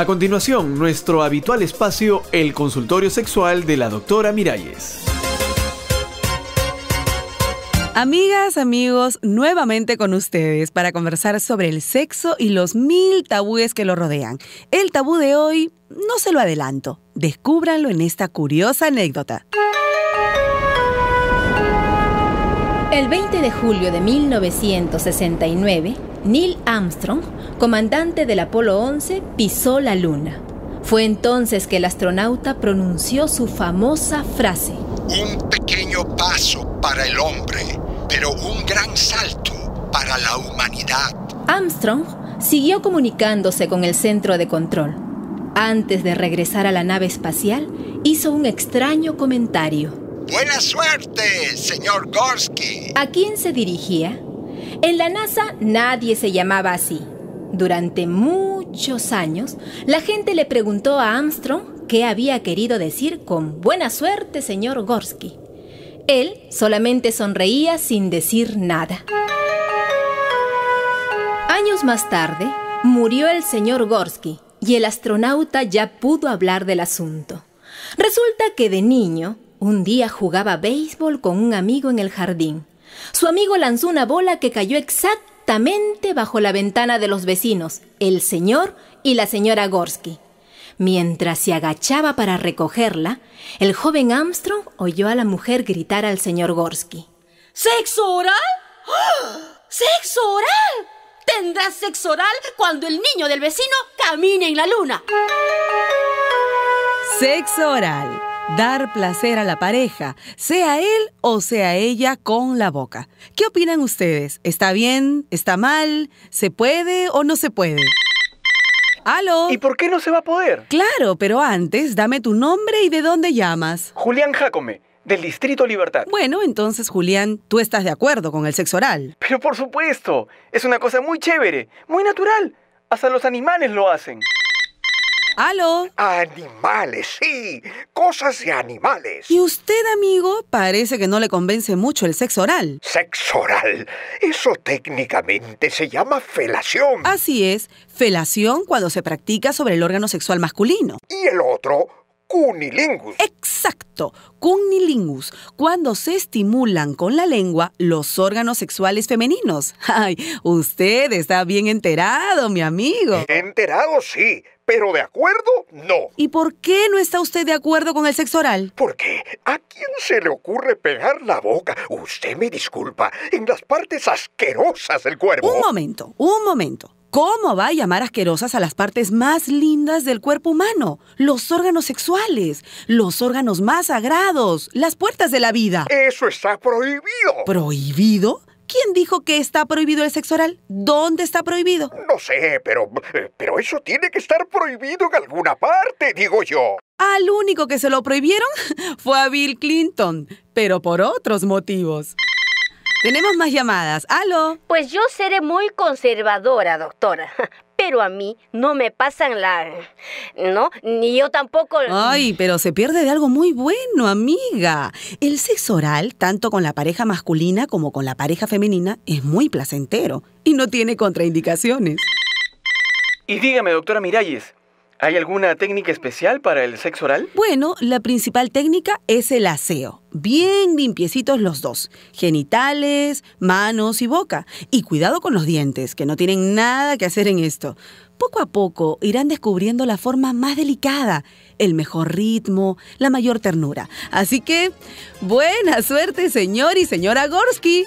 A continuación, nuestro habitual espacio, el consultorio sexual de la doctora Miralles. Amigas, amigos, nuevamente con ustedes para conversar sobre el sexo y los mil tabúes que lo rodean. El tabú de hoy no se lo adelanto. Descúbranlo en esta curiosa anécdota. El 20 de julio de 1969, Neil Armstrong, comandante del Apolo 11, pisó la Luna. Fue entonces que el astronauta pronunció su famosa frase. Un pequeño paso para el hombre, pero un gran salto para la humanidad. Armstrong siguió comunicándose con el centro de control. Antes de regresar a la nave espacial, hizo un extraño comentario. Buena suerte, señor Gorsky. ¿A quién se dirigía? En la NASA nadie se llamaba así. Durante muchos años, la gente le preguntó a Armstrong qué había querido decir con buena suerte, señor Gorsky. Él solamente sonreía sin decir nada. Años más tarde, murió el señor Gorsky y el astronauta ya pudo hablar del asunto. Resulta que de niño, un día jugaba béisbol con un amigo en el jardín su amigo lanzó una bola que cayó exactamente bajo la ventana de los vecinos, el señor y la señora Gorsky. Mientras se agachaba para recogerla, el joven Armstrong oyó a la mujer gritar al señor Gorsky. ¿Sexo oral? ¡Ah! ¡Sexo oral! Tendrás sexo oral cuando el niño del vecino camine en la luna. Sexo oral Dar placer a la pareja, sea él o sea ella con la boca. ¿Qué opinan ustedes? ¿Está bien? ¿Está mal? ¿Se puede o no se puede? ¿Aló? ¿Y por qué no se va a poder? Claro, pero antes dame tu nombre y de dónde llamas. Julián Jacome, del Distrito Libertad. Bueno, entonces Julián, tú estás de acuerdo con el sexo oral. Pero por supuesto, es una cosa muy chévere, muy natural. Hasta los animales lo hacen. ¡Aló! Animales, sí, cosas de animales. Y usted, amigo, parece que no le convence mucho el sexo oral. ¿Sexo oral? Eso técnicamente se llama felación. Así es, felación cuando se practica sobre el órgano sexual masculino. Y el otro, cunilingus. Exacto, cunilingus, cuando se estimulan con la lengua los órganos sexuales femeninos. Ay, usted está bien enterado, mi amigo. Enterado sí, pero de acuerdo, no. ¿Y por qué no está usted de acuerdo con el sexo oral? Porque ¿a quién se le ocurre pegar la boca? Usted me disculpa, en las partes asquerosas del cuerpo. Un momento, un momento. ¿Cómo va a llamar asquerosas a las partes más lindas del cuerpo humano? Los órganos sexuales, los órganos más sagrados, las puertas de la vida. Eso está prohibido. ¿Prohibido? ¿Quién dijo que está prohibido el sexo oral? ¿Dónde está prohibido? No sé, pero, pero eso tiene que estar prohibido en alguna parte, digo yo. Al único que se lo prohibieron fue a Bill Clinton, pero por otros motivos. Tenemos más llamadas. ¡Aló! Pues yo seré muy conservadora, doctora pero a mí no me pasan la... ¿No? Ni yo tampoco... Ay, pero se pierde de algo muy bueno, amiga. El sexo oral, tanto con la pareja masculina como con la pareja femenina, es muy placentero y no tiene contraindicaciones. Y dígame, doctora Miralles, ¿Hay alguna técnica especial para el sexo oral? Bueno, la principal técnica es el aseo. Bien limpiecitos los dos, genitales, manos y boca. Y cuidado con los dientes, que no tienen nada que hacer en esto. Poco a poco irán descubriendo la forma más delicada, el mejor ritmo, la mayor ternura. Así que, buena suerte, señor y señora Gorski.